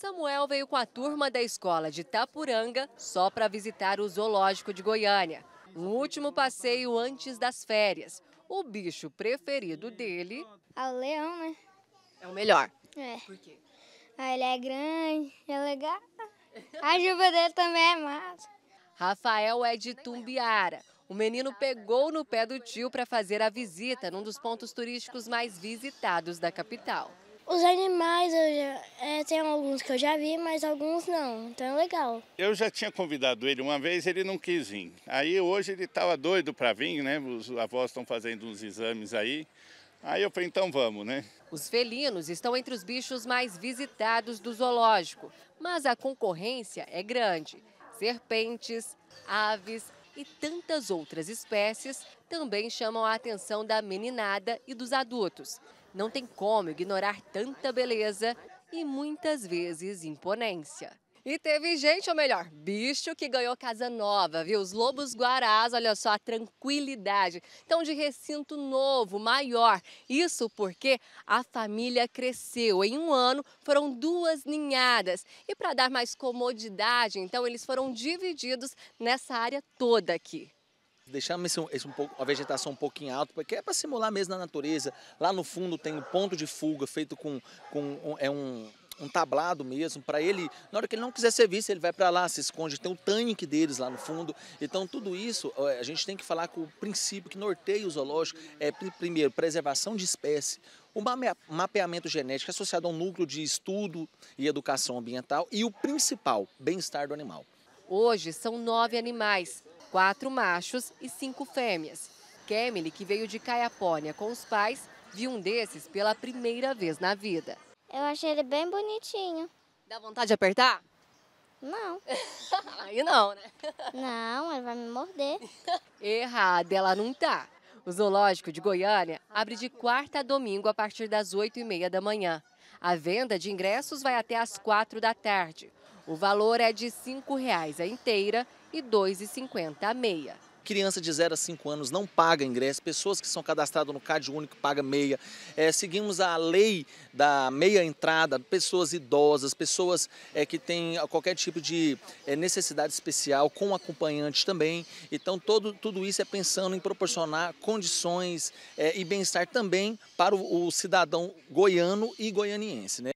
Samuel veio com a turma da escola de Tapuranga só para visitar o zoológico de Goiânia. Um último passeio antes das férias. O bicho preferido dele... É o leão, né? É o melhor. É. Por quê? Ah, ele é grande, é legal. A juba dele também é massa. Rafael é de Tumbiara. O menino pegou no pé do tio para fazer a visita num dos pontos turísticos mais visitados da capital. Os animais, já, é, tem alguns que eu já vi, mas alguns não. Então é legal. Eu já tinha convidado ele uma vez, ele não quis vir. Aí hoje ele estava doido para vir, né? Os avós estão fazendo uns exames aí. Aí eu falei, então vamos, né? Os felinos estão entre os bichos mais visitados do zoológico, mas a concorrência é grande. Serpentes, aves e tantas outras espécies também chamam a atenção da meninada e dos adultos. Não tem como ignorar tanta beleza e muitas vezes imponência. E teve gente, ou melhor, bicho que ganhou casa nova, viu? Os lobos guarás, olha só, a tranquilidade. Estão de recinto novo, maior. Isso porque a família cresceu. Em um ano foram duas ninhadas. E para dar mais comodidade, então, eles foram divididos nessa área toda aqui deixamos esse um pouco, a vegetação um pouquinho alta, porque é para simular mesmo na natureza. Lá no fundo tem um ponto de fuga feito com, com um, é um um tablado mesmo, para ele, na hora que ele não quiser ser visto, ele vai para lá, se esconde, tem o um tanque deles lá no fundo. Então, tudo isso, a gente tem que falar com o princípio que norteia o zoológico, é primeiro, preservação de espécie, o mapeamento genético associado a um núcleo de estudo e educação ambiental e o principal, bem-estar do animal. Hoje são nove animais, quatro machos e cinco fêmeas. Kemily, que veio de Caiapônia com os pais, viu um desses pela primeira vez na vida. Eu achei ele bem bonitinho. Dá vontade de apertar? Não. Aí não, né? Não, ele vai me morder. Errada, ela não tá. O zoológico de Goiânia abre de quarta a domingo a partir das oito e meia da manhã. A venda de ingressos vai até às quatro da tarde. O valor é de cinco reais a inteira e 2,50 a meia. Criança de 0 a 5 anos não paga ingresso, pessoas que são cadastradas no CAD único pagam meia. É, seguimos a lei da meia entrada, pessoas idosas, pessoas é, que têm qualquer tipo de é, necessidade especial, com acompanhante também. Então, todo, tudo isso é pensando em proporcionar condições é, e bem-estar também para o, o cidadão goiano e goianiense. Né?